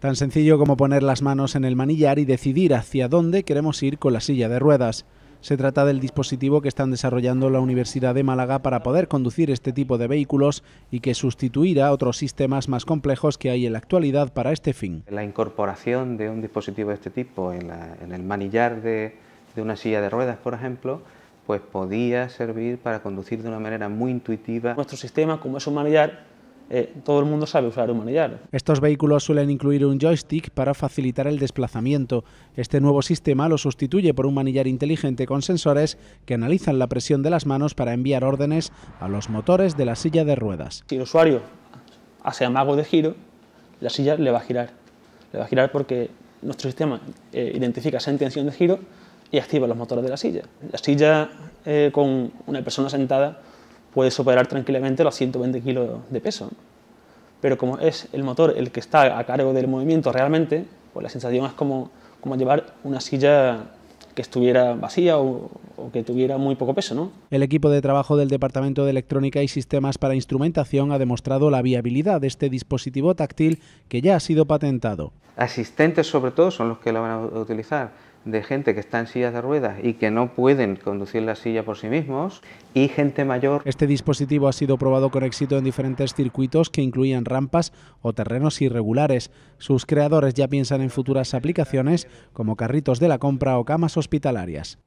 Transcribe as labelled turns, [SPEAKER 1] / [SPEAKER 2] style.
[SPEAKER 1] Tan sencillo como poner las manos en el manillar y decidir hacia dónde queremos ir con la silla de ruedas. Se trata del dispositivo que están desarrollando la Universidad de Málaga para poder conducir este tipo de vehículos y que sustituirá otros sistemas más complejos que hay en la actualidad para este fin.
[SPEAKER 2] La incorporación de un dispositivo de este tipo en, el manillar de, de una silla de ruedas, por ejemplo, pues podía servir para conducir de una manera muy
[SPEAKER 3] intuitiva. Nuestro sistema, como es un manillar, eh, todo el mundo sabe usar un manillar.
[SPEAKER 1] Estos vehículos suelen incluir un joystick para facilitar el desplazamiento. Este nuevo sistema lo sustituye por un manillar inteligente con sensores que analizan la presión de las manos para enviar órdenes a los motores de la silla de ruedas.
[SPEAKER 3] Si el usuario hace amago de giro, la silla le va a girar. Le va a girar porque nuestro sistema eh, identifica esa intención de giro y activa los motores de la silla. La silla eh, con una persona sentada puede superar tranquilamente los 120 kilos de peso. Pero como es el motor el que está a cargo del movimiento realmente, pues la sensación es como, como llevar una silla que estuviera vacía o o que tuviera muy poco peso.
[SPEAKER 1] El equipo de trabajo del Departamento de Electrónica y Sistemas para Instrumentación ha demostrado la viabilidad de este dispositivo táctil que ya ha sido patentado.
[SPEAKER 2] Asistentes sobre todo son los que lo van a utilizar de gente que está en sillas de ruedas y que no pueden conducir la silla por sí mismos y gente mayor.
[SPEAKER 1] Este dispositivo ha sido probado con éxito en diferentes circuitos que incluían rampas o terrenos irregulares. Sus creadores ya piensan en futuras aplicaciones como carritos de la compra o camas hospitalarias.